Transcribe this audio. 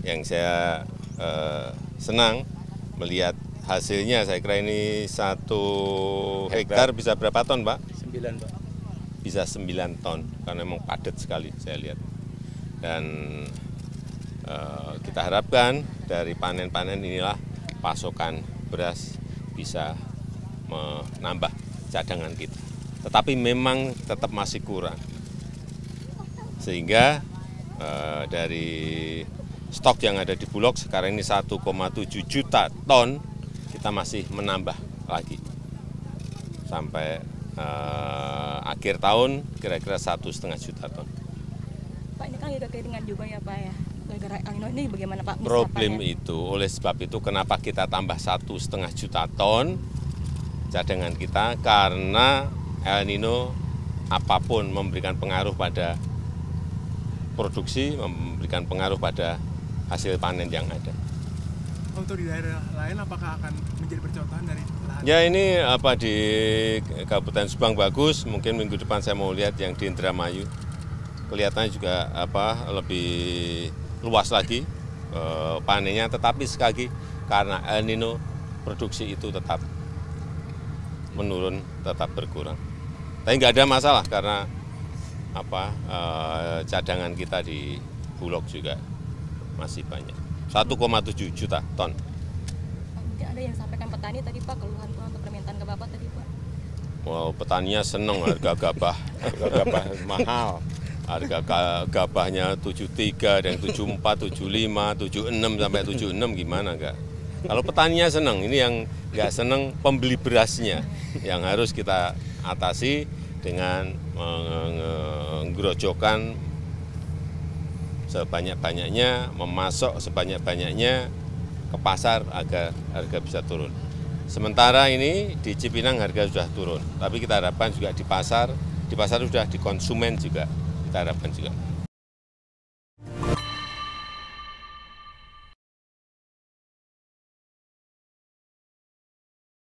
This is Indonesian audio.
yang saya eh, senang melihat hasilnya saya kira ini satu hektar bisa berapa ton pak? Sembilan pak. Bisa sembilan ton karena memang padat sekali saya lihat dan eh, kita harapkan dari panen-panen inilah pasokan beras bisa menambah cadangan kita. Tetapi memang tetap masih kurang sehingga eh, dari stok yang ada di Bulog sekarang ini 1,7 juta ton, kita masih menambah lagi. Sampai eh, akhir tahun kira-kira satu setengah juta ton. Pak ini kan juga dengan juga ya Pak ya? gara El anu, ini bagaimana Pak? Problem ya? itu, oleh sebab itu kenapa kita tambah satu setengah juta ton cadangan kita karena El Nino apapun memberikan pengaruh pada produksi, memberikan pengaruh pada hasil panen yang ada. Untuk di daerah lain apakah akan menjadi percontohan dari lahan? Ya ini apa di Kabupaten Subang bagus, mungkin minggu depan saya mau lihat yang di Indramayu. Kelihatannya juga apa lebih luas lagi eh, panennya, tetapi sekali lagi karena El Nino produksi itu tetap menurun, tetap berkurang. Tapi nggak ada masalah karena apa eh, cadangan kita di Bulog juga masih banyak. 1,7 juta ton. Ada yang sampaikan petani tadi Pak, keluhan keluhan atau permintaan ke Bapak tadi Pak? Wow, petaninya seneng harga gabah, harga gabah mahal. Harga gabahnya 73, ada yang 74, 75, 76 sampai 76 gimana enggak? Kalau petaninya seneng, ini yang enggak seneng pembeli berasnya yang harus kita atasi dengan menggerojokan eh, sebanyak-banyaknya, memasok sebanyak-banyaknya ke pasar agar harga bisa turun. Sementara ini di Cipinang harga sudah turun, tapi kita harapkan juga di pasar, di pasar sudah di konsumen juga kita harapkan juga.